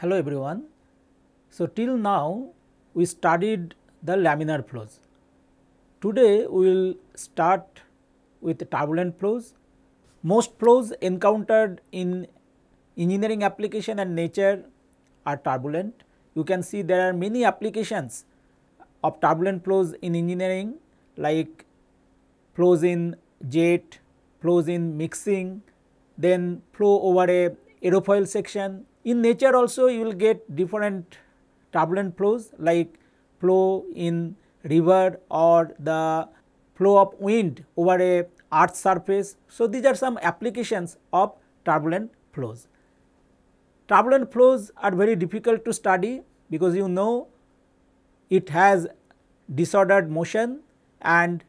Hello everyone. So, till now we studied the laminar flows. Today we will start with turbulent flows. Most flows encountered in engineering application and nature are turbulent. You can see there are many applications of turbulent flows in engineering like flows in jet, flows in mixing, then flow over a aerofoil section, in nature also you will get different turbulent flows like flow in river or the flow of wind over a earth surface. So, these are some applications of turbulent flows. Turbulent flows are very difficult to study because you know it has disordered motion and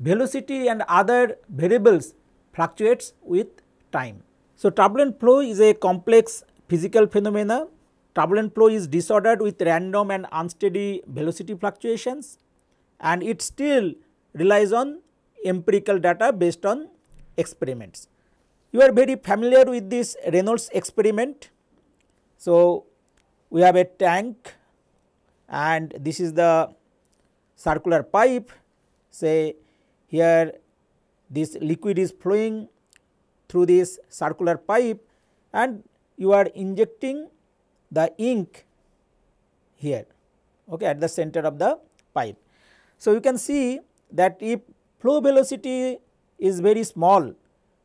velocity and other variables fluctuates with time. So, turbulent flow is a complex physical phenomena turbulent flow is disordered with random and unsteady velocity fluctuations and it still relies on empirical data based on experiments. You are very familiar with this Reynolds experiment. So, we have a tank and this is the circular pipe say here this liquid is flowing through this circular pipe and you are injecting the ink here okay, at the center of the pipe. So, you can see that if flow velocity is very small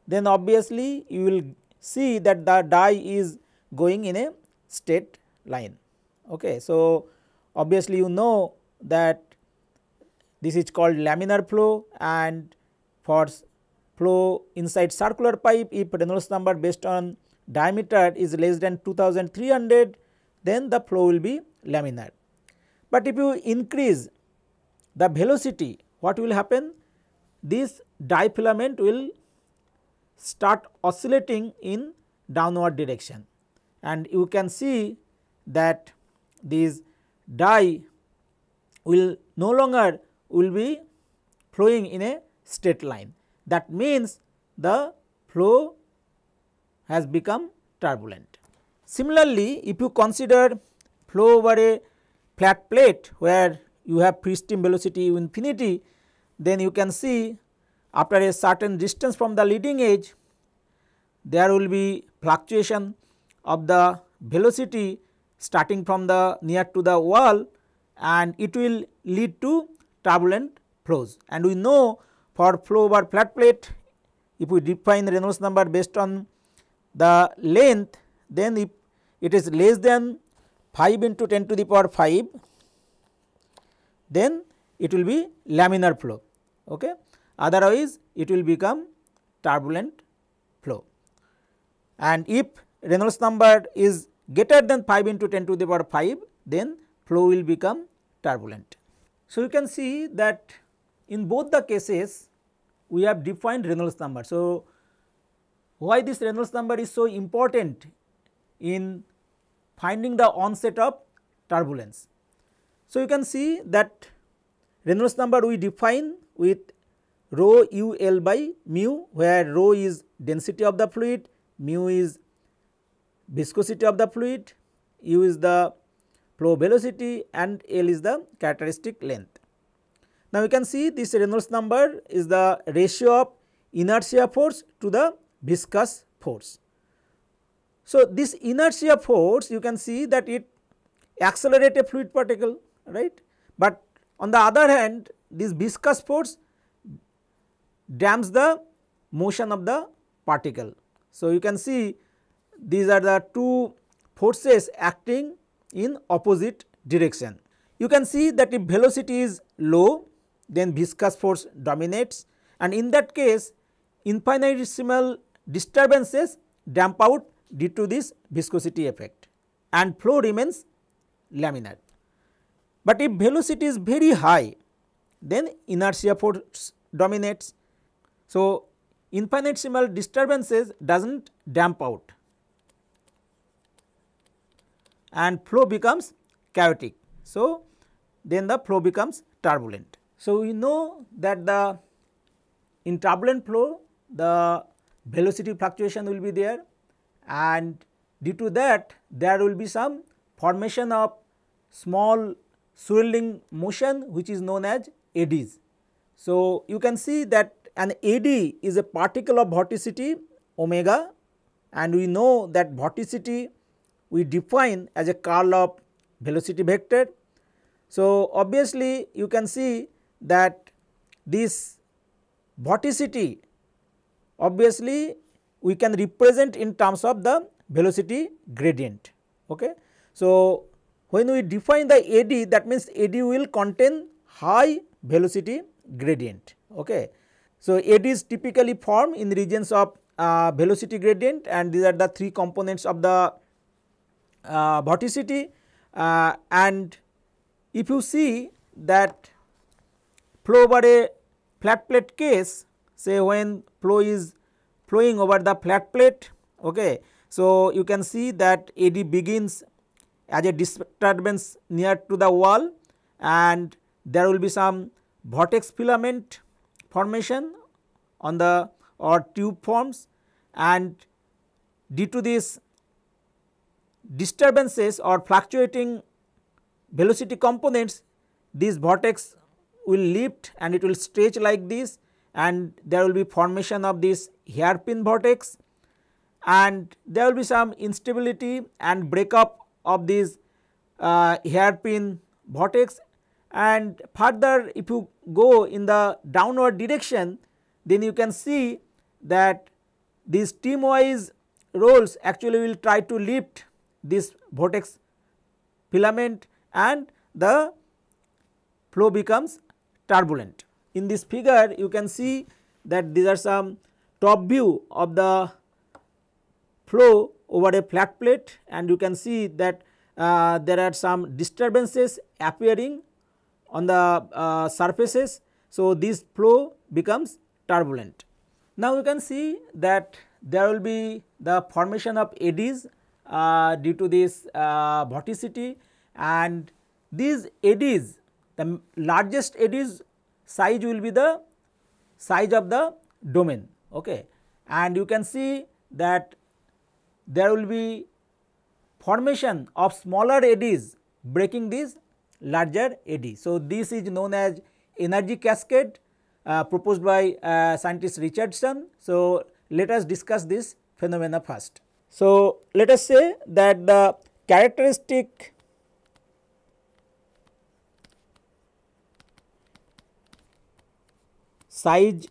then obviously you will see that the dye is going in a straight line. Okay. So, obviously you know that this is called laminar flow and for flow inside circular pipe if Reynolds number based on diameter is less than 2300 then the flow will be laminar. But if you increase the velocity what will happen? This dye filament will start oscillating in downward direction and you can see that this dye will no longer will be flowing in a straight line. That means the flow has become turbulent. Similarly, if you consider flow over a flat plate where you have free stream velocity infinity, then you can see after a certain distance from the leading edge, there will be fluctuation of the velocity starting from the near to the wall and it will lead to turbulent flows. And we know for flow over flat plate, if we define Reynolds number based on the length then if it is less than 5 into 10 to the power 5 then it will be laminar flow okay otherwise it will become turbulent flow and if Reynolds number is greater than 5 into 10 to the power 5 then flow will become turbulent. So, you can see that in both the cases we have defined Reynolds number. So, why this Reynolds number is so important in finding the onset of turbulence? So, you can see that Reynolds number we define with rho u l by mu where rho is density of the fluid, mu is viscosity of the fluid, u is the flow velocity and L is the characteristic length. Now, you can see this Reynolds number is the ratio of inertia force to the viscous force. So, this inertia force you can see that it accelerate a fluid particle right, but on the other hand this viscous force damps the motion of the particle. So, you can see these are the two forces acting in opposite direction. You can see that if velocity is low then viscous force dominates and in that case infinitesimal disturbances damp out due to this viscosity effect and flow remains laminar. But if velocity is very high, then inertia force dominates. So, infinitesimal disturbances does not damp out and flow becomes chaotic. So, then the flow becomes turbulent. So, we know that the in turbulent flow the velocity fluctuation will be there and due to that there will be some formation of small swirling motion which is known as eddies. So, you can see that an eddy is a particle of vorticity omega and we know that vorticity we define as a curl of velocity vector. So, obviously you can see that this vorticity obviously we can represent in terms of the velocity gradient. Okay. So, when we define the AD that means AD will contain high velocity gradient. Okay. So, AD is typically formed in regions of uh, velocity gradient and these are the three components of the uh, vorticity uh, and if you see that flow over a flat plate case say when flow is flowing over the flat plate okay so you can see that ad begins as a disturbance near to the wall and there will be some vortex filament formation on the or tube forms and due to this disturbances or fluctuating velocity components these vortex will lift and it will stretch like this and there will be formation of this hairpin vortex and there will be some instability and breakup of these uh, hairpin vortex and further if you go in the downward direction then you can see that these teamwise rolls actually will try to lift this vortex filament and the flow becomes turbulent in this figure you can see that these are some top view of the flow over a flat plate and you can see that uh, there are some disturbances appearing on the uh, surfaces. So, this flow becomes turbulent. Now, you can see that there will be the formation of eddies uh, due to this uh, vorticity and these eddies the largest eddies size will be the size of the domain okay and you can see that there will be formation of smaller eddies breaking this larger eddy. So, this is known as energy cascade uh, proposed by uh, scientist Richardson. So, let us discuss this phenomena first. So, let us say that the characteristic size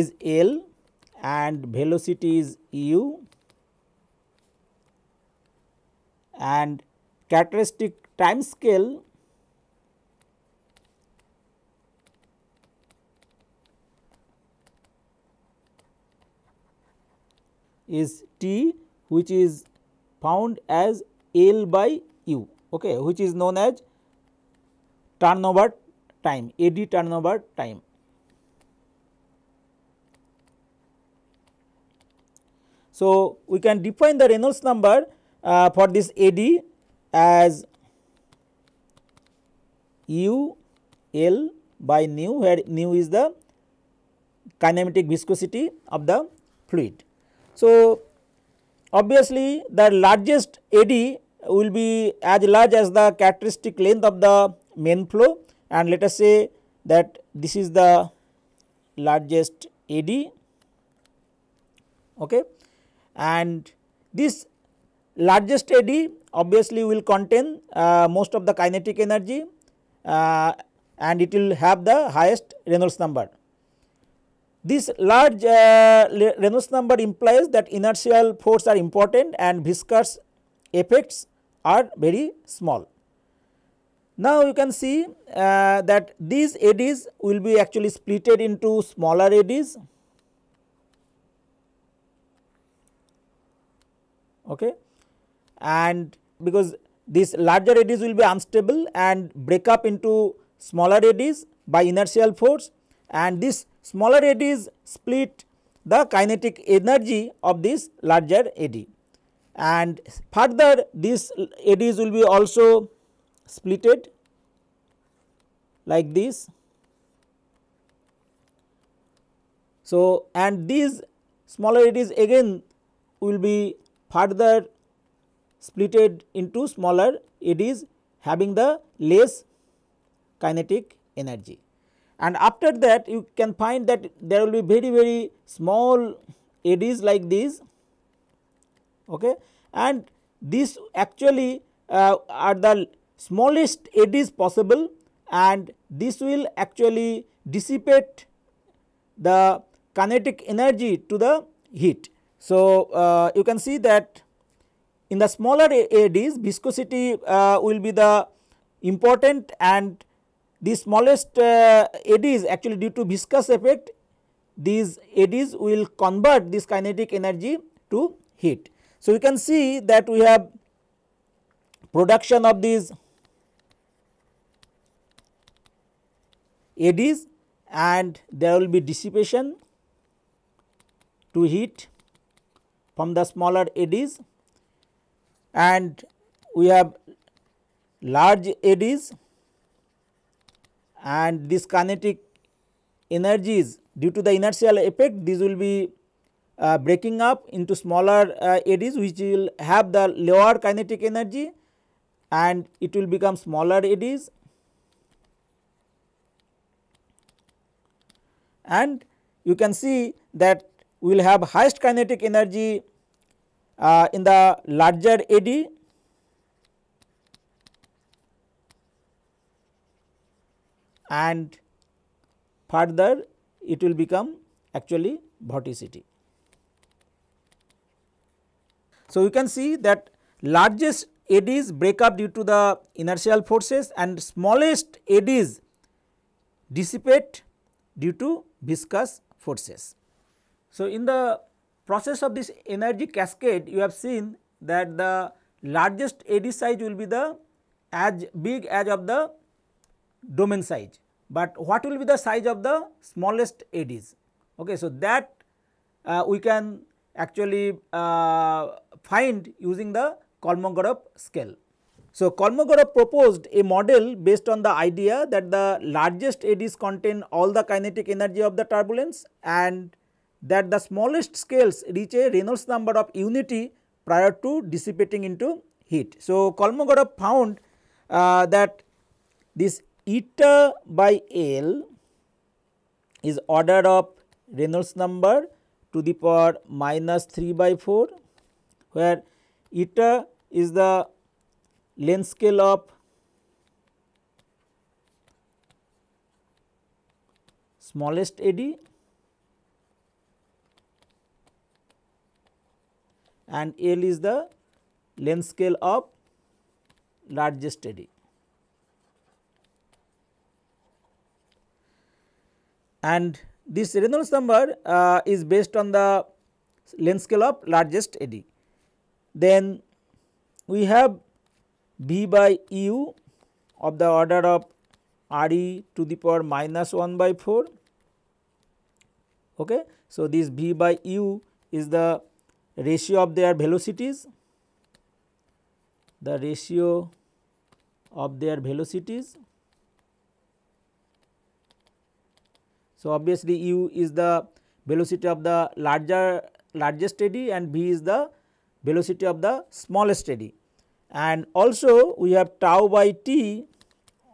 is L and velocity is u and characteristic time scale is t which is found as L by u okay, which is known as turnover time AD turnover time So, we can define the Reynolds number uh, for this AD as u L by nu where nu is the kinematic viscosity of the fluid. So, obviously, the largest AD will be as large as the characteristic length of the main flow and let us say that this is the largest AD. Okay and this largest eddy obviously will contain uh, most of the kinetic energy uh, and it will have the highest Reynolds number. This large uh, Reynolds number implies that inertial force are important and viscous effects are very small. Now you can see uh, that these eddies will be actually splitted into smaller eddies okay. and because these larger eddies will be unstable and break up into smaller eddies by inertial force and these smaller eddies split the kinetic energy of this larger eddy. And further these eddies will be also splitted like this. So, and these smaller eddies again will be further splitted into smaller it is having the less kinetic energy. And after that you can find that there will be very very small eddies like these okay. and these actually uh, are the smallest eddies possible and this will actually dissipate the kinetic energy to the heat. So, uh, you can see that in the smaller ADs viscosity uh, will be the important and the smallest uh, ADs actually due to viscous effect these ADs will convert this kinetic energy to heat. So, you can see that we have production of these ADs and there will be dissipation to heat from the smaller eddies and we have large eddies and this kinetic energies due to the inertial effect these will be uh, breaking up into smaller uh, eddies which will have the lower kinetic energy and it will become smaller eddies and you can see that we will have highest kinetic energy uh, in the larger eddy and further it will become actually vorticity. So, you can see that largest eddies break up due to the inertial forces and smallest eddies dissipate due to viscous forces. So, in the process of this energy cascade you have seen that the largest eddy size will be the as big as of the domain size, but what will be the size of the smallest eddies. Okay, so, that uh, we can actually uh, find using the Kolmogorov scale. So, Kolmogorov proposed a model based on the idea that the largest eddies contain all the kinetic energy of the turbulence and that the smallest scales reach a Reynolds number of unity prior to dissipating into heat. So, Kolmogorov found uh, that this eta by L is order of Reynolds number to the power minus 3 by 4 where eta is the length scale of smallest eddy and L is the length scale of largest eddy. And this Reynolds number uh, is based on the length scale of largest eddy. Then we have V by U of the order of Re to the power minus 1 by 4. Okay. So, this V by U is the ratio of their velocities the ratio of their velocities. So, obviously, u is the velocity of the larger largest eddy and v is the velocity of the smallest eddy and also we have tau by t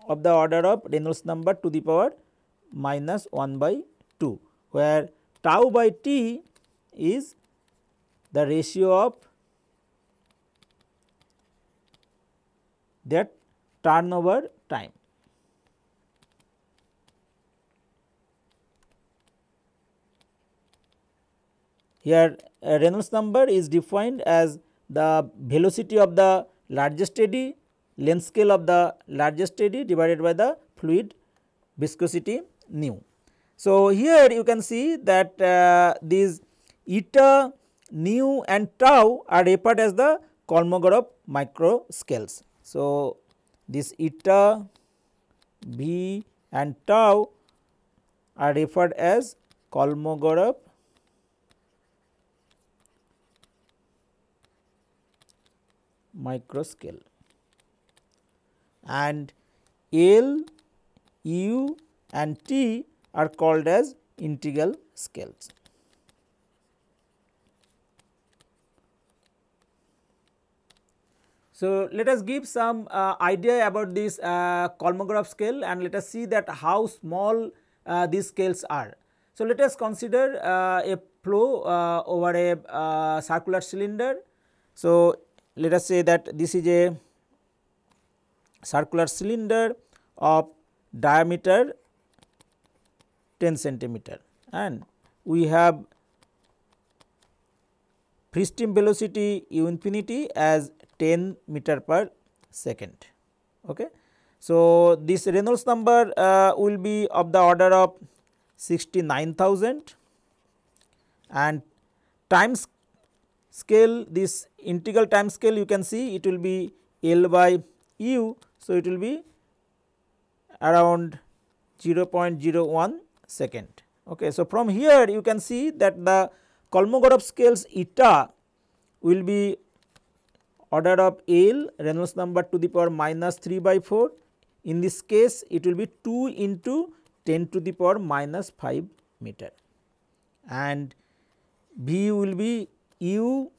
of the order of Reynolds number to the power minus 1 by 2 where tau by t is the ratio of that turnover time. Here Reynolds number is defined as the velocity of the largest eddy, length scale of the largest eddy divided by the fluid viscosity nu. So, here you can see that uh, these eta nu and tau are referred as the Kolmogorov scales. So, this eta, b and tau are referred as Kolmogorov scale, and L, U and T are called as integral scales. So, let us give some uh, idea about this uh, Kolmogorov scale and let us see that how small uh, these scales are. So, let us consider uh, a flow uh, over a uh, circular cylinder. So, let us say that this is a circular cylinder of diameter 10 centimeter and we have free velocity u infinity as 10 meter per second. Okay. So, this Reynolds number uh, will be of the order of 69,000 and times scale this integral time scale you can see it will be L by U. So, it will be around 0.01 second. Okay. So, from here you can see that the Kolmogorov scales eta will be order of L Reynolds number to the power minus 3 by 4. In this case, it will be 2 into 10 to the power minus 5 meter and b will be U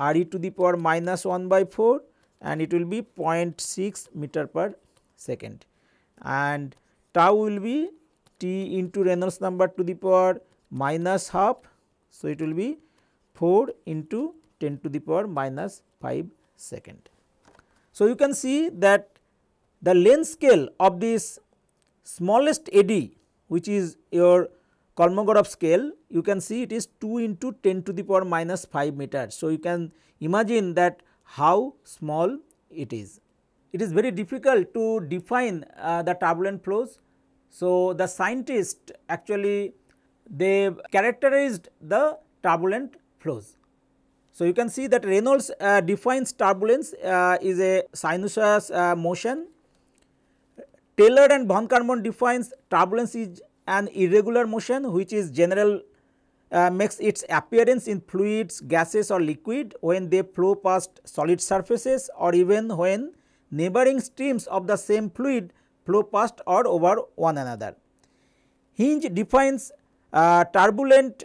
R e to the power minus 1 by 4 and it will be 0.6 meter per second and tau will be T into Reynolds number to the power minus half. So, it will be 4 into 10 to the power minus 5 second. So, you can see that the length scale of this smallest eddy which is your Kolmogorov scale you can see it is 2 into 10 to the power minus 5 meters. So, you can imagine that how small it is. It is very difficult to define uh, the turbulent flows. So, the scientists actually they characterized the turbulent flows. So, you can see that Reynolds uh, defines turbulence uh, is a sinuous uh, motion. Taylor and von Karman defines turbulence is an irregular motion which is general uh, makes its appearance in fluids, gases or liquid when they flow past solid surfaces or even when neighboring streams of the same fluid flow past or over one another. Hinge defines uh, turbulent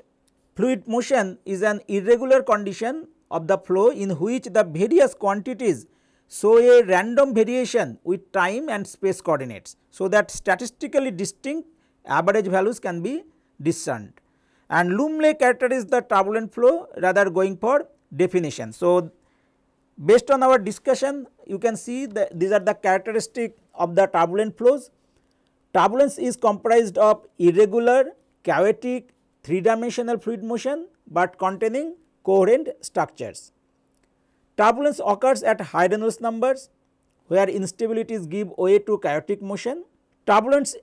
Fluid motion is an irregular condition of the flow in which the various quantities show a random variation with time and space coordinates, so that statistically distinct average values can be discerned. And Lumley characterized the turbulent flow rather going for definition. So, based on our discussion you can see that these are the characteristic of the turbulent flows. Turbulence is comprised of irregular, chaotic three dimensional fluid motion but containing coherent structures. Turbulence occurs at high Reynolds numbers where instabilities give way to chaotic motion. Turbulence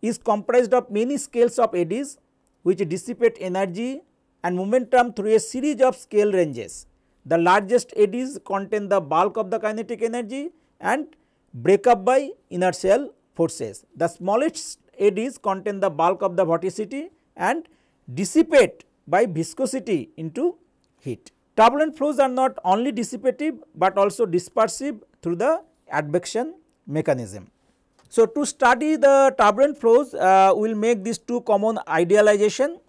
is comprised of many scales of eddies which dissipate energy and momentum through a series of scale ranges. The largest eddies contain the bulk of the kinetic energy and break up by inertial forces. The smallest eddies contain the bulk of the vorticity and dissipate by viscosity into heat. Turbulent flows are not only dissipative but also dispersive through the advection mechanism. So, to study the turbulent flows, uh, we will make these two common idealization.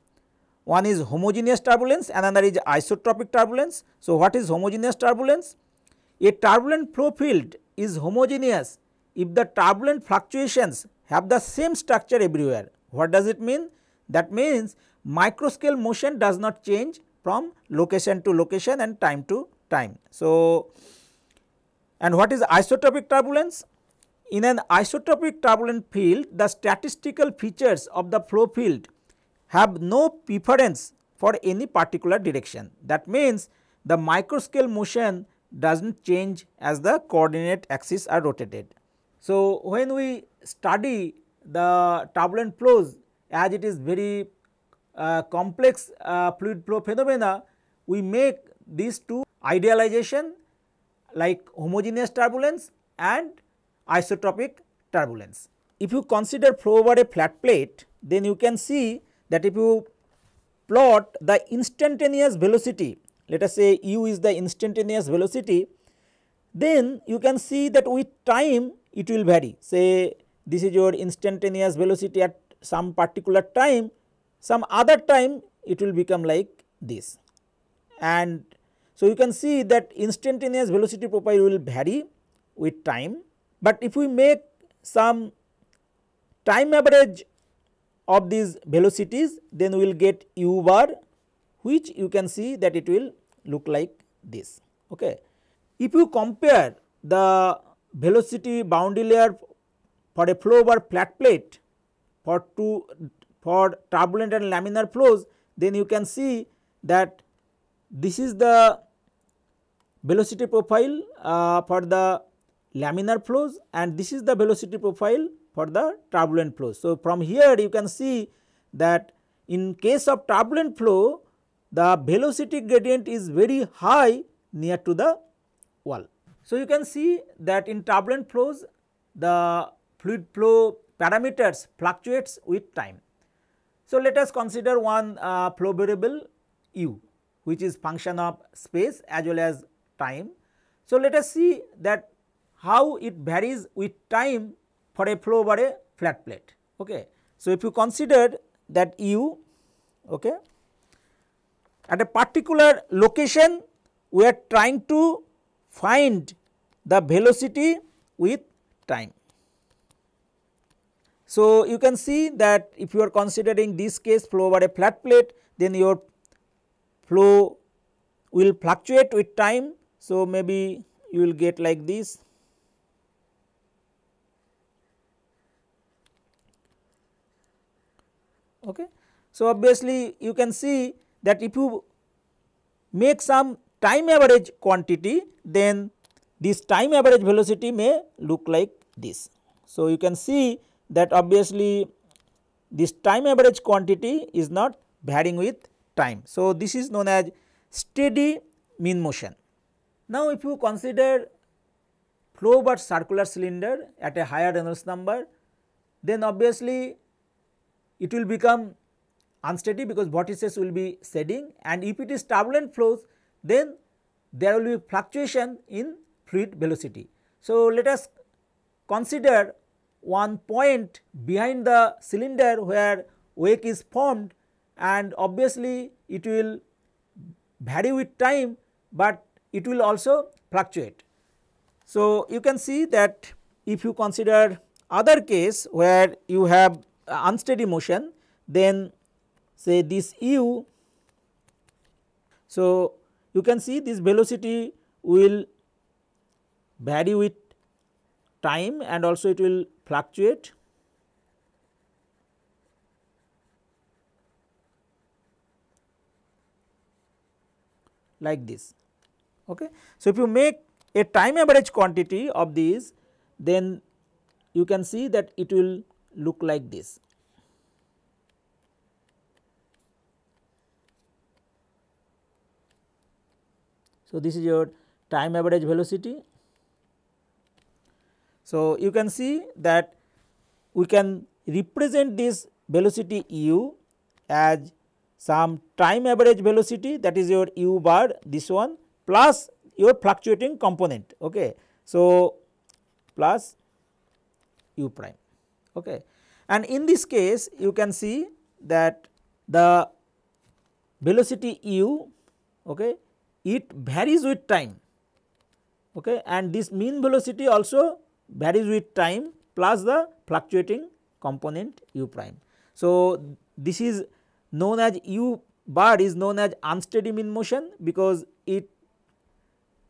One is homogeneous turbulence, another is isotropic turbulence. So, what is homogeneous turbulence? A turbulent flow field is homogeneous if the turbulent fluctuations have the same structure everywhere. What does it mean? That means microscale motion does not change from location to location and time to time. So, and what is isotropic turbulence? In an isotropic turbulent field, the statistical features of the flow field have no preference for any particular direction. That means, the microscale motion does not change as the coordinate axes are rotated. So, when we study the turbulent flows as it is very complex fluid flow phenomena, we make these two idealization like homogeneous turbulence and isotropic turbulence. If you consider flow over a flat plate, then you can see that if you plot the instantaneous velocity, let us say u is the instantaneous velocity, then you can see that with time it will vary. Say this is your instantaneous velocity at some particular time some other time it will become like this and so you can see that instantaneous velocity profile will vary with time, but if we make some time average of these velocities then we will get u bar which you can see that it will look like this. Okay. If you compare the velocity boundary layer for a flow over flat plate for two for turbulent and laminar flows, then you can see that this is the velocity profile uh, for the laminar flows and this is the velocity profile for the turbulent flows. So, from here you can see that in case of turbulent flow, the velocity gradient is very high near to the wall. So, you can see that in turbulent flows, the fluid flow parameters fluctuates with time. So, let us consider one uh, flow variable u which is function of space as well as time. So, let us see that how it varies with time for a flow over a flat plate. Okay. So, if you consider that u okay, at a particular location we are trying to find the velocity with time. So, you can see that if you are considering this case flow over a flat plate then your flow will fluctuate with time. So, maybe you will get like this. Okay. So, obviously, you can see that if you make some time average quantity then this time average velocity may look like this. So, you can see that obviously this time average quantity is not varying with time. So, this is known as steady mean motion. Now, if you consider flow but circular cylinder at a higher Reynolds number, then obviously it will become unsteady because vortices will be shedding. and if it is turbulent flows then there will be fluctuation in fluid velocity. So, let us consider one point behind the cylinder where wake is formed and obviously it will vary with time, but it will also fluctuate. So, you can see that if you consider other case where you have unsteady motion, then say this u. So, you can see this velocity will vary with time and also it will fluctuate like this. Okay. So, if you make a time average quantity of these then you can see that it will look like this. So, this is your time average velocity so, you can see that we can represent this velocity u as some time average velocity that is your u bar this one plus your fluctuating component. Okay. So, plus u prime. Okay. And in this case you can see that the velocity u okay, it varies with time okay, and this mean velocity also varies with time plus the fluctuating component u prime. So, this is known as u bar is known as unsteady mean motion because it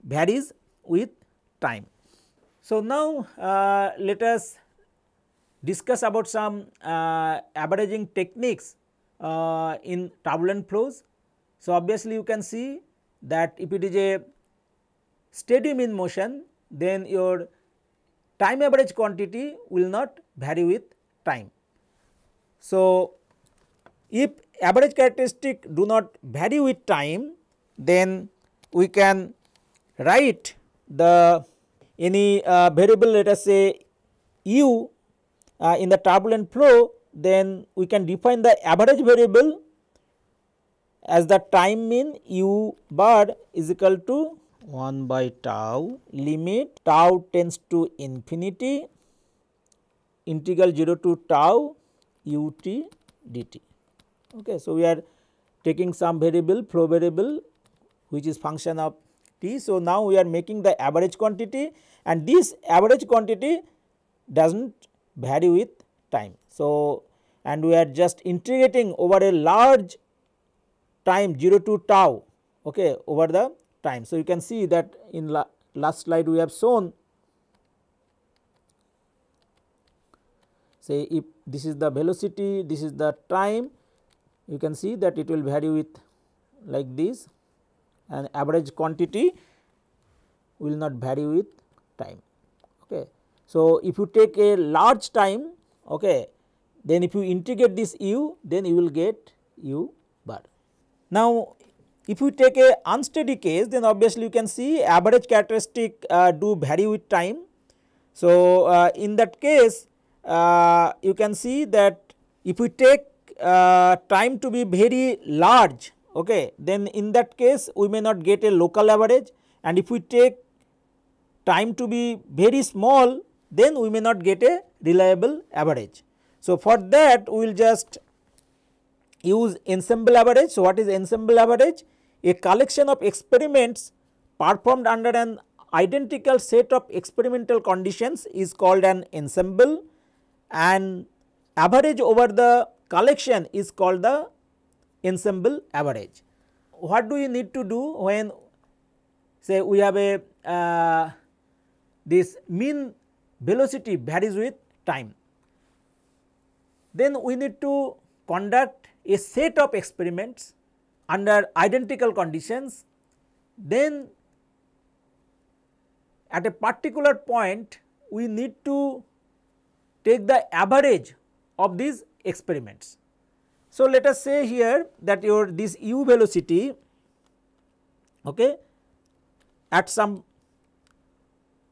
varies with time. So, now uh, let us discuss about some uh, averaging techniques uh, in turbulent flows. So, obviously you can see that if it is a steady mean motion then your time average quantity will not vary with time. So, if average characteristic do not vary with time, then we can write the any uh, variable let us say u uh, in the turbulent flow, then we can define the average variable as the time mean u bar is equal to 1 by tau limit tau tends to infinity integral 0 to tau ut dt. Okay. So, we are taking some variable flow variable which is function of t. So, now we are making the average quantity and this average quantity does not vary with time. So, and we are just integrating over a large time 0 to tau okay, over the time. So, you can see that in la last slide we have shown say if this is the velocity, this is the time you can see that it will vary with like this and average quantity will not vary with time. Okay. So, if you take a large time okay, then if you integrate this u then you will get u bar. Now, if you take a unsteady case then obviously you can see average characteristic uh, do vary with time. So, uh, in that case uh, you can see that if we take uh, time to be very large okay then in that case we may not get a local average and if we take time to be very small then we may not get a reliable average. So, for that we will just use ensemble average. So, what is ensemble average? a collection of experiments performed under an identical set of experimental conditions is called an ensemble and average over the collection is called the ensemble average. What do you need to do when say we have a uh, this mean velocity varies with time. Then we need to conduct a set of experiments under identical conditions then at a particular point we need to take the average of these experiments. So, let us say here that your this u velocity okay, at some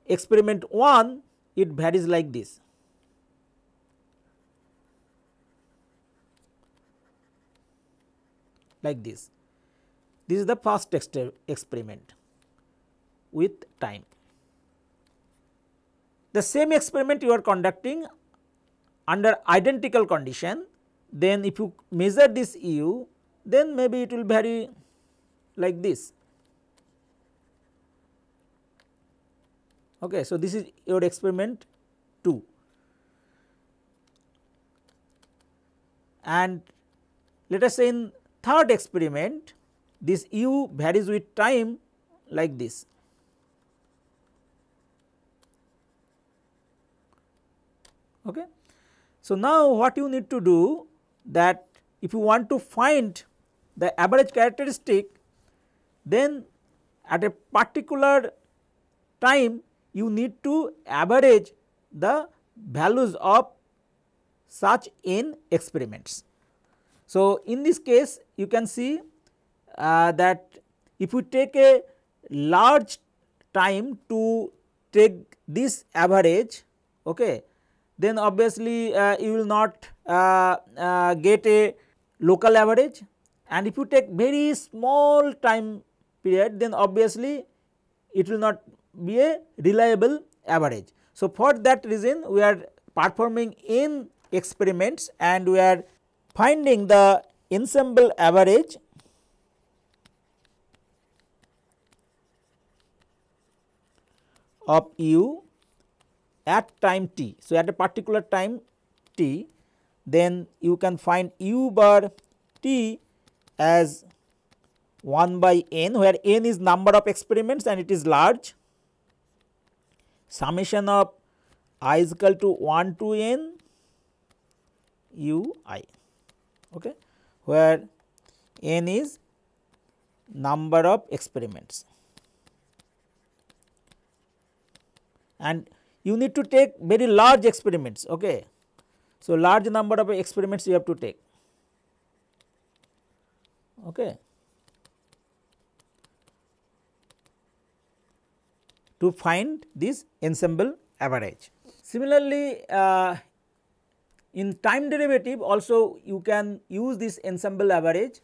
experiment 1 it varies like this like this. This is the first experiment with time. The same experiment you are conducting under identical condition, then if you measure this u, then maybe it will vary like this. Okay, so this is your experiment 2 and let us say in third experiment this u varies with time like this. Okay. So, now what you need to do that if you want to find the average characteristic then at a particular time you need to average the values of such n experiments. So, in this case you can see uh, that if you take a large time to take this average okay, then obviously uh, you will not uh, uh, get a local average and if you take very small time period then obviously it will not be a reliable average. So, for that reason we are performing n experiments and we are finding the ensemble average of u at time t. So, at a particular time t then you can find u bar t as 1 by n where n is number of experiments and it is large summation of i is equal to 1 to n u i okay, where n is number of experiments. And you need to take very large experiments. Okay. So, large number of experiments you have to take. Okay. to find this ensemble average. Similarly, uh, in time derivative also you can use this ensemble average.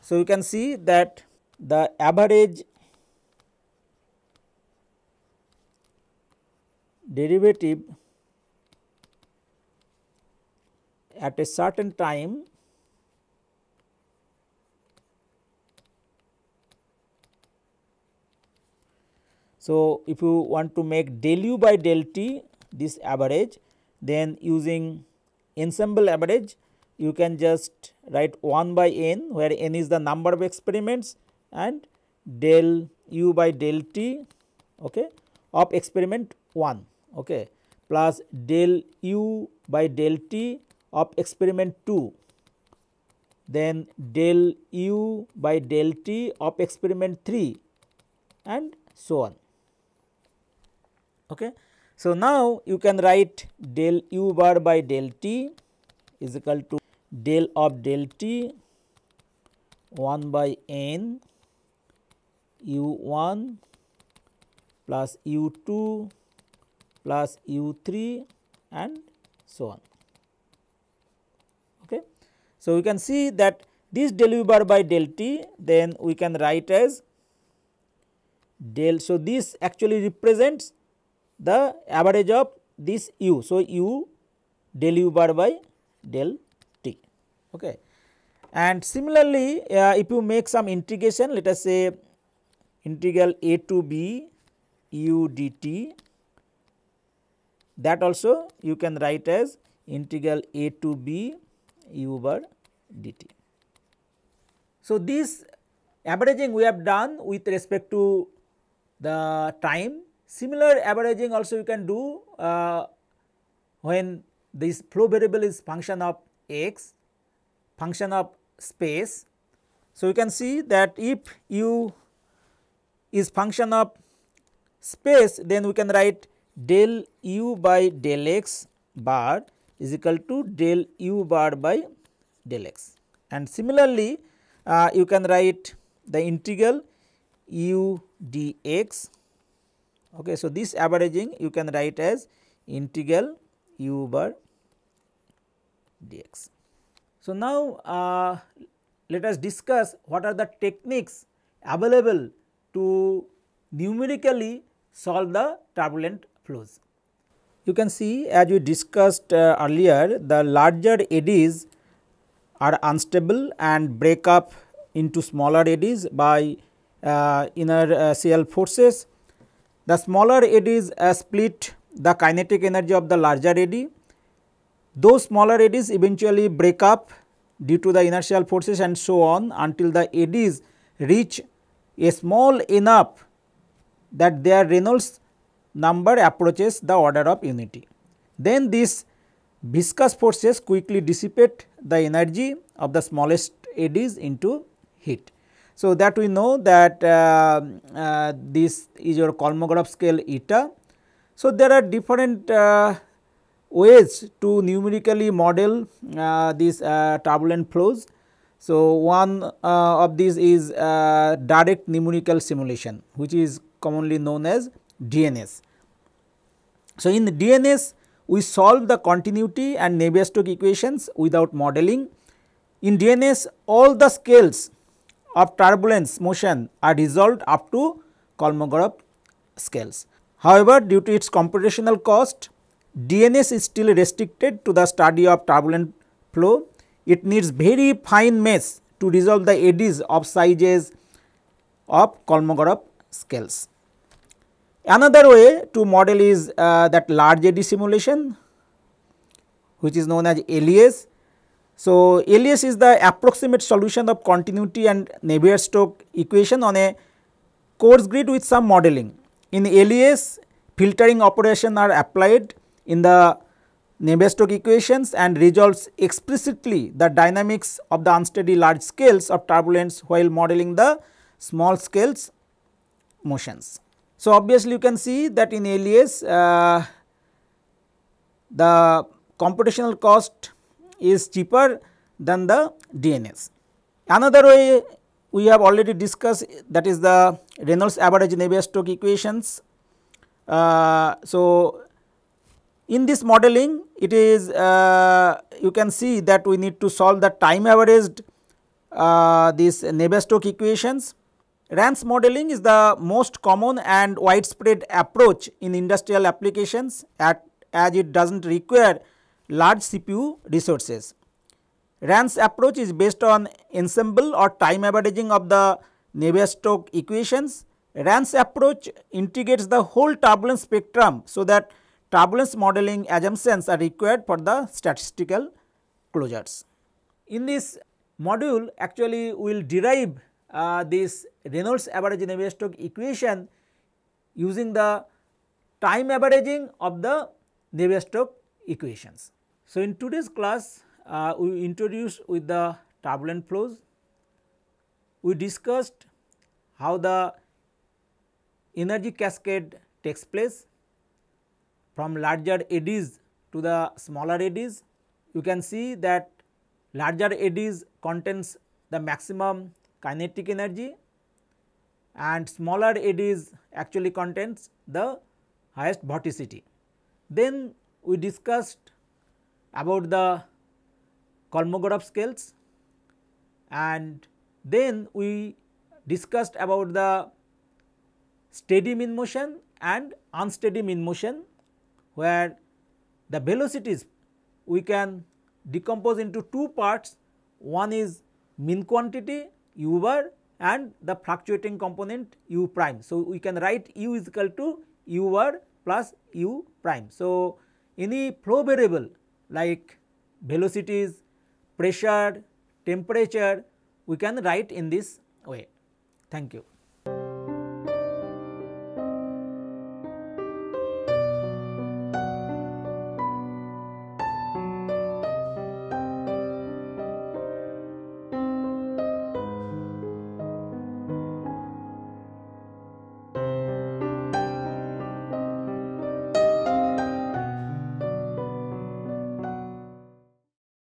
So, you can see that the average derivative at a certain time So, if you want to make del u by del t this average then using ensemble average you can just write 1 by n where n is the number of experiments and del u by del t okay, of experiment 1 okay, plus del u by del t of experiment 2 then del u by del t of experiment 3 and so on. Okay. So, now you can write del u bar by del t is equal to del of del t 1 by n u 1 plus u 2 plus u 3 and so on. Okay. So, we can see that this del u bar by del t then we can write as del. So, this actually represents the average of this u. So, u del u bar by del t. Okay. And similarly, uh, if you make some integration, let us say integral a to b u dt that also you can write as integral a to b u bar dt. So, this averaging we have done with respect to the time Similar averaging also you can do uh, when this flow variable is function of x, function of space. So, you can see that if u is function of space then we can write del u by del x bar is equal to del u bar by del x. And similarly, uh, you can write the integral u dx Okay. So, this averaging you can write as integral u bar dx. So, now uh, let us discuss what are the techniques available to numerically solve the turbulent flows. You can see as we discussed uh, earlier the larger eddies are unstable and break up into smaller eddies by uh, inner uh, forces the smaller eddies uh, split the kinetic energy of the larger eddy. Those smaller eddies eventually break up due to the inertial forces and so on until the eddies reach a small enough that their Reynolds number approaches the order of unity. Then these viscous forces quickly dissipate the energy of the smallest eddies into heat. So, that we know that uh, uh, this is your Kolmogorov scale eta. So, there are different uh, ways to numerically model uh, these uh, turbulent flows. So, one uh, of these is direct numerical simulation which is commonly known as DNS. So, in DNS we solve the continuity and Navier-Stokes equations without modeling. In DNS all the scales of turbulence motion are resolved up to Kolmogorov scales. However, due to its computational cost, DNS is still restricted to the study of turbulent flow. It needs very fine mesh to resolve the eddies of sizes of Kolmogorov scales. Another way to model is uh, that large eddy simulation which is known as LES so, LS is the approximate solution of continuity and Navier-Stokes equation on a coarse grid with some modeling. In LES, filtering operation are applied in the Navier-Stokes equations and resolves explicitly the dynamics of the unsteady large scales of turbulence while modeling the small scales motions. So, obviously you can see that in LES, uh, the computational cost is cheaper than the DNS. Another way we have already discussed that is the Reynolds average Navier-Stokes equations. Uh, so, in this modeling it is uh, you can see that we need to solve the time averaged uh, these Navier-Stokes equations. RANS modeling is the most common and widespread approach in industrial applications at, as it does not require large CPU resources. RAN's approach is based on ensemble or time averaging of the Navier-Stokes equations. RAN's approach integrates the whole turbulence spectrum so that turbulence modeling assumptions are required for the statistical closures. In this module actually we will derive uh, this Reynolds average Navier-Stokes equation using the time averaging of the Navier-Stokes equations. So, in today's class, uh, we introduced with the turbulent flows. We discussed how the energy cascade takes place from larger eddies to the smaller eddies. You can see that larger eddies contains the maximum kinetic energy and smaller eddies actually contains the highest vorticity. Then we discussed about the Kolmogorov scales and then we discussed about the steady mean motion and unsteady mean motion where the velocities we can decompose into two parts one is mean quantity u bar and the fluctuating component u prime. So, we can write u is equal to u bar plus u prime. So, any flow variable like velocities, pressure, temperature we can write in this way. Thank you.